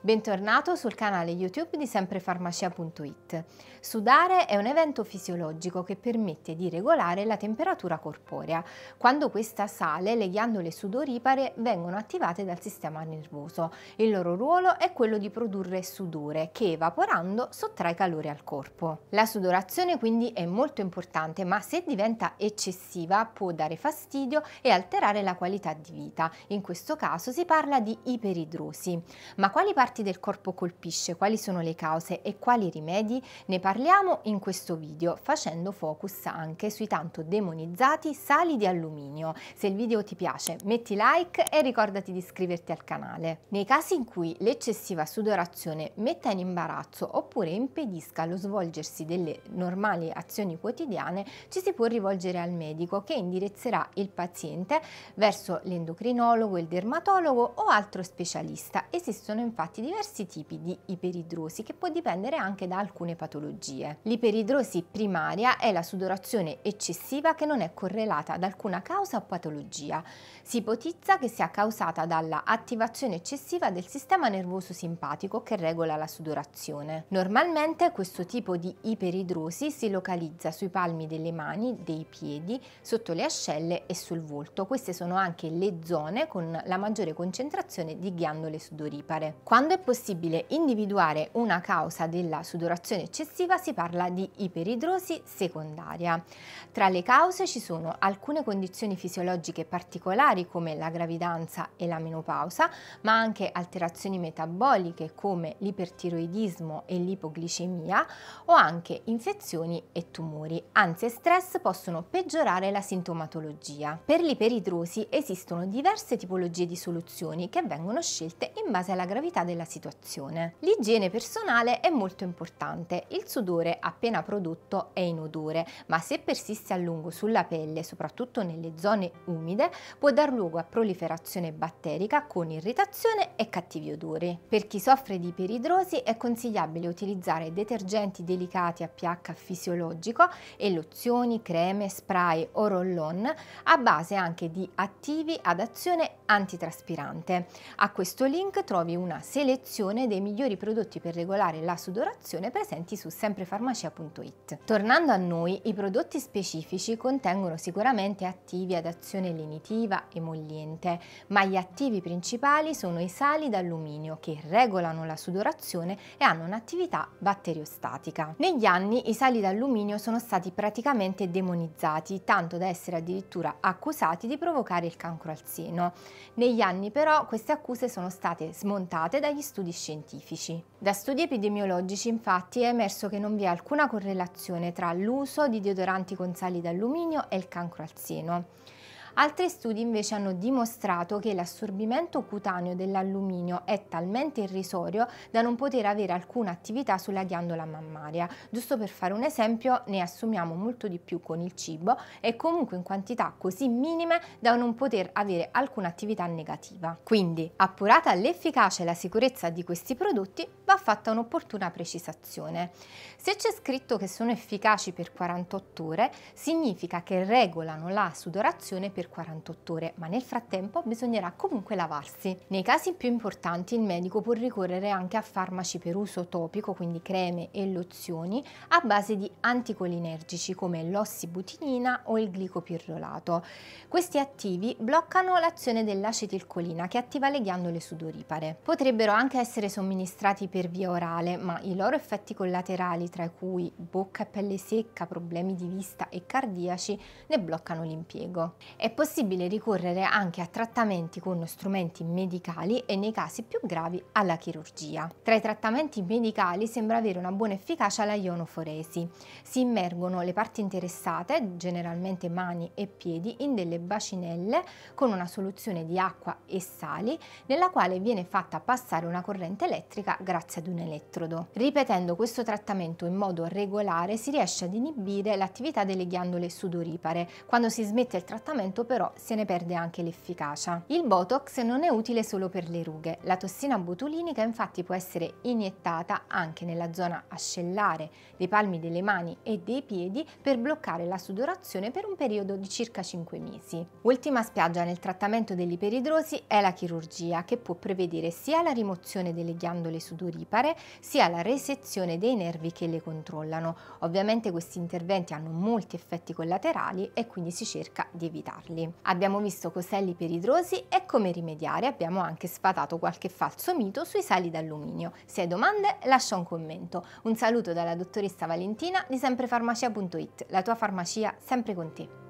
Bentornato sul canale YouTube di semprefarmacia.it. Sudare è un evento fisiologico che permette di regolare la temperatura corporea. Quando questa sale, le ghiandole sudoripare vengono attivate dal sistema nervoso. Il loro ruolo è quello di produrre sudore che evaporando sottrae calore al corpo. La sudorazione quindi è molto importante, ma se diventa eccessiva può dare fastidio e alterare la qualità di vita. In questo caso si parla di iperidrosi. Ma quali parti parti del corpo colpisce, quali sono le cause e quali rimedi, ne parliamo in questo video facendo focus anche sui tanto demonizzati sali di alluminio. Se il video ti piace metti like e ricordati di iscriverti al canale. Nei casi in cui l'eccessiva sudorazione metta in imbarazzo oppure impedisca lo svolgersi delle normali azioni quotidiane, ci si può rivolgere al medico che indirizzerà il paziente verso l'endocrinologo, il dermatologo o altro specialista. Esistono infatti presenti diversi tipi di iperidrosi che può dipendere anche da alcune patologie. L'iperidrosi primaria è la sudorazione eccessiva che non è correlata ad alcuna causa o patologia. Si ipotizza che sia causata dalla attivazione eccessiva del sistema nervoso simpatico che regola la sudorazione. Normalmente questo tipo di iperidrosi si localizza sui palmi delle mani, dei piedi, sotto le ascelle e sul volto. Queste sono anche le zone con la maggiore concentrazione di ghiandole sudoripare. Quando quando è possibile individuare una causa della sudorazione eccessiva si parla di iperidrosi secondaria. Tra le cause ci sono alcune condizioni fisiologiche particolari come la gravidanza e la menopausa, ma anche alterazioni metaboliche come l'ipertiroidismo e l'ipoglicemia o anche infezioni e tumori. Anzi stress possono peggiorare la sintomatologia. Per l'iperidrosi esistono diverse tipologie di soluzioni che vengono scelte in base alla gravità della della situazione. L'igiene personale è molto importante. Il sudore appena prodotto è inodore, ma se persiste a lungo sulla pelle, soprattutto nelle zone umide, può dar luogo a proliferazione batterica con irritazione e cattivi odori. Per chi soffre di peridrosi è consigliabile utilizzare detergenti delicati a pH fisiologico e lozioni, creme, spray o roll-on a base anche di attivi ad azione antitraspirante. A questo link trovi una selezione selezione dei migliori prodotti per regolare la sudorazione presenti su semprefarmacia.it. Tornando a noi, i prodotti specifici contengono sicuramente attivi ad azione lenitiva e mogliente, ma gli attivi principali sono i sali d'alluminio che regolano la sudorazione e hanno un'attività batteriostatica. Negli anni i sali d'alluminio sono stati praticamente demonizzati, tanto da essere addirittura accusati di provocare il cancro al seno. Negli anni però queste accuse sono state smontate dagli agli studi scientifici. Da studi epidemiologici infatti è emerso che non vi è alcuna correlazione tra l'uso di deodoranti con sali d'alluminio e il cancro al seno. Altri studi invece hanno dimostrato che l'assorbimento cutaneo dell'alluminio è talmente irrisorio da non poter avere alcuna attività sulla ghiandola mammaria. Giusto per fare un esempio, ne assumiamo molto di più con il cibo e comunque in quantità così minime da non poter avere alcuna attività negativa. Quindi, appurata l'efficacia e la sicurezza di questi prodotti, va fatta un'opportuna precisazione. Se c'è scritto che sono efficaci per 48 ore, significa che regolano la sudorazione per 48 ore, ma nel frattempo bisognerà comunque lavarsi. Nei casi più importanti il medico può ricorrere anche a farmaci per uso topico, quindi creme e lozioni, a base di anticolinergici come l'ossibutinina o il glicopirrolato. Questi attivi bloccano l'azione dell'acetilcolina che attiva le ghiandole sudoripare. Potrebbero anche essere somministrati per via orale, ma i loro effetti collaterali, tra cui bocca e pelle secca, problemi di vista e cardiaci, ne bloccano l'impiego. E possibile ricorrere anche a trattamenti con strumenti medicali e nei casi più gravi alla chirurgia. Tra i trattamenti medicali sembra avere una buona efficacia la ionoforesi. Si immergono le parti interessate, generalmente mani e piedi, in delle bacinelle con una soluzione di acqua e sali nella quale viene fatta passare una corrente elettrica grazie ad un elettrodo. Ripetendo questo trattamento in modo regolare si riesce ad inibire l'attività delle ghiandole sudoripare quando si smette il trattamento però se ne perde anche l'efficacia. Il Botox non è utile solo per le rughe, la tossina botulinica infatti può essere iniettata anche nella zona ascellare, dei palmi delle mani e dei piedi per bloccare la sudorazione per un periodo di circa 5 mesi. Ultima spiaggia nel trattamento dell'iperidrosi è la chirurgia che può prevedere sia la rimozione delle ghiandole sudoripare sia la resezione dei nervi che le controllano. Ovviamente questi interventi hanno molti effetti collaterali e quindi si cerca di evitarli evitarli. Abbiamo visto coselli peridrosi e come rimediare, abbiamo anche sfatato qualche falso mito sui sali d'alluminio. Se hai domande lascia un commento. Un saluto dalla dottoressa Valentina di semprefarmacia.it, la tua farmacia sempre con te.